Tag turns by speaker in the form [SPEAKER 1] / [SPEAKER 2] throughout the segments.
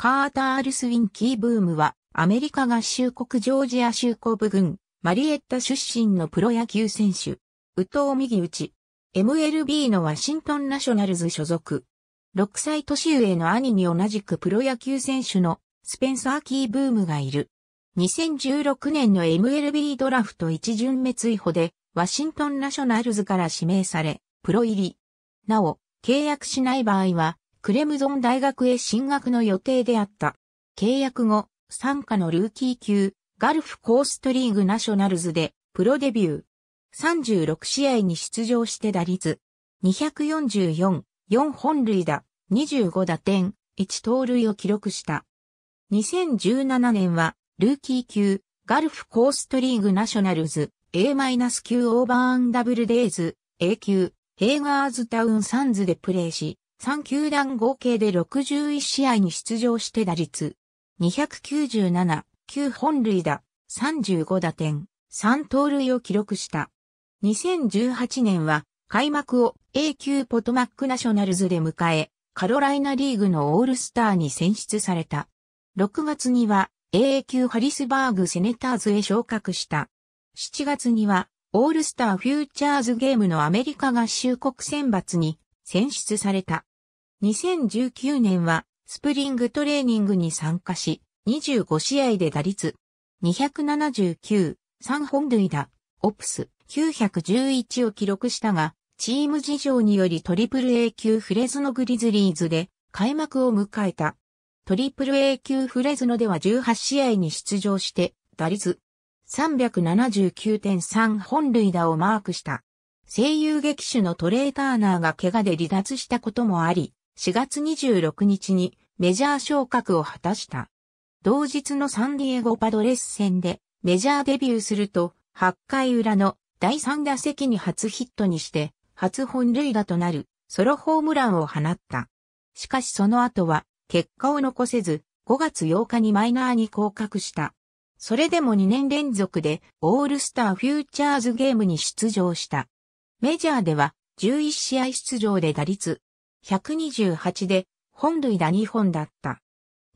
[SPEAKER 1] カータールスウィンキーブームは、アメリカ合衆国ジョージア州コブ軍、マリエッタ出身のプロ野球選手。ウト藤右打 MLB のワシントンナショナルズ所属。6歳年上の兄に同じくプロ野球選手のスペンサー・キーブームがいる。2016年の MLB ドラフト1巡目追放で、ワシントンナショナルズから指名され、プロ入り。なお、契約しない場合は、クレムゾン大学へ進学の予定であった。契約後、参加のルーキー級、ガルフコーストリーグナショナルズで、プロデビュー。36試合に出場して打率。244、4本塁打、25打点、1盗塁を記録した。2017年は、ルーキー級、ガルフコーストリーグナショナルズ、A-9 オーバーアンダブルデイズ、A 級、ヘイガーズタウンサンズでプレーし、3球団合計で61試合に出場して打率297、9本塁打、35打点、3盗塁を記録した。2018年は開幕を A 級ポトマックナショナルズで迎え、カロライナリーグのオールスターに選出された。6月には A 級ハリスバーグセネターズへ昇格した。7月にはオールスターフューチャーズゲームのアメリカ合衆国選抜に選出された。2019年はスプリングトレーニングに参加し、25試合で打率279、3本塁打、オプス911を記録したが、チーム事情によりトリプル A 級フレズノグリズリーズで開幕を迎えた。トリプル A 級フレズノでは18試合に出場して、打率379.3本塁打をマークした。声優劇手のトレーターナーが怪我で離脱したこともあり、4月26日にメジャー昇格を果たした。同日のサンディエゴパドレス戦でメジャーデビューすると8回裏の第3打席に初ヒットにして初本塁打となるソロホームランを放った。しかしその後は結果を残せず5月8日にマイナーに降格した。それでも2年連続でオールスターフューチャーズゲームに出場した。メジャーでは11試合出場で打率128で本塁打2本だった。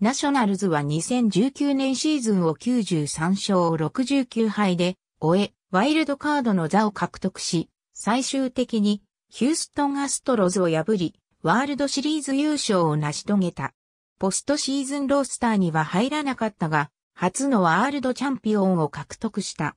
[SPEAKER 1] ナショナルズは2019年シーズンを93勝69敗で終え、ワイルドカードの座を獲得し、最終的にヒューストンアストロズを破り、ワールドシリーズ優勝を成し遂げた。ポストシーズンロースターには入らなかったが、初のワールドチャンピオンを獲得した。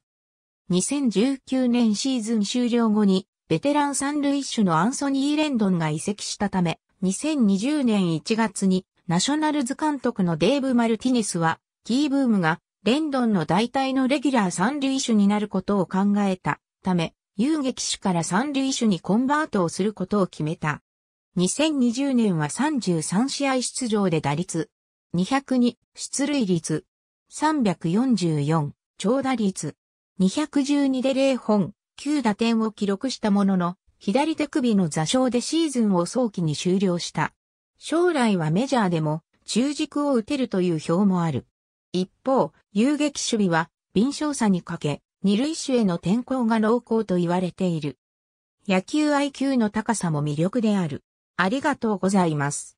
[SPEAKER 1] 2019年シーズン終了後にベテラン三塁手のアンソニー・レンドンが移籍したため、2020年1月にナショナルズ監督のデーブ・マルティネスは、キーブームがレンドンの代替のレギュラー三塁手になることを考えたため、遊撃手から三塁手にコンバートをすることを決めた。2020年は33試合出場で打率202、出塁率344、長打率212で0本、9打点を記録したものの、左手首の座礁でシーズンを早期に終了した。将来はメジャーでも中軸を打てるという表もある。一方、遊撃守備は、敏捷さに欠け、二塁手への転向が濃厚と言われている。野球 IQ の高さも魅力である。ありがとうございます。